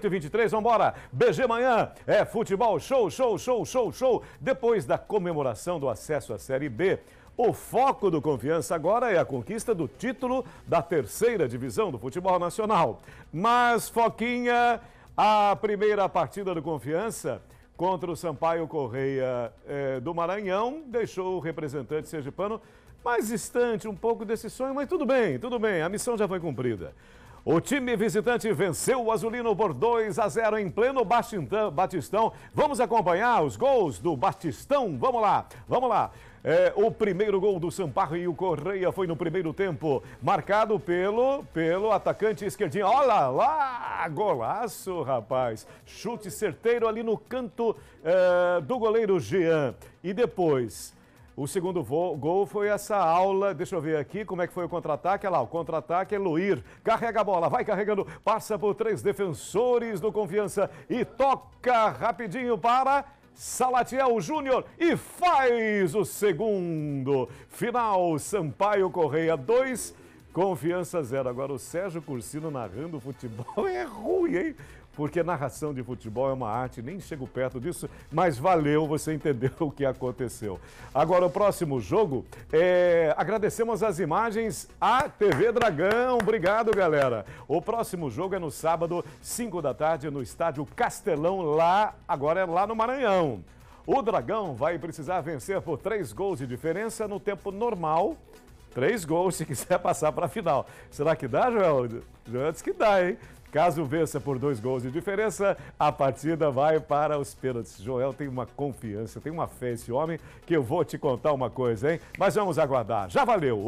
23, vamos embora. BG Manhã é futebol, show, show, show, show, show. Depois da comemoração do acesso à Série B, o foco do Confiança agora é a conquista do título da terceira divisão do futebol nacional. Mas, Foquinha, a primeira partida do Confiança contra o Sampaio Correia é, do Maranhão deixou o representante sergipano mais distante um pouco desse sonho, mas tudo bem, tudo bem, a missão já foi cumprida. O time visitante venceu o Azulino por 2 a 0 em pleno Batistão. Vamos acompanhar os gols do Batistão. Vamos lá, vamos lá. É, o primeiro gol do Sampaio e o Correia foi no primeiro tempo, marcado pelo, pelo atacante esquerdinho. Olha lá, golaço, rapaz. Chute certeiro ali no canto é, do goleiro Jean. E depois, o segundo gol foi essa aula. Deixa eu ver aqui como é que foi o contra-ataque. Olha lá, o contra-ataque é Luir. Carrega a bola, vai carregando, passa por três defensores do Confiança e toca rapidinho para Salatiel Júnior e faz o segundo. Final, Sampaio Correia 2, Confiança 0. Agora o Sérgio Cursino narrando futebol é ruim, hein? porque narração de futebol é uma arte, nem chego perto disso, mas valeu, você entendeu o que aconteceu. Agora, o próximo jogo, é... agradecemos as imagens à TV Dragão. Obrigado, galera. O próximo jogo é no sábado, 5 da tarde, no estádio Castelão, lá, agora é lá no Maranhão. O Dragão vai precisar vencer por três gols de diferença no tempo normal Três gols se quiser passar para a final. Será que dá, Joel? Joel diz que dá, hein? Caso vença por dois gols de diferença, a partida vai para os pênaltis. Joel tem uma confiança, tem uma fé esse homem, que eu vou te contar uma coisa, hein? Mas vamos aguardar. Já valeu!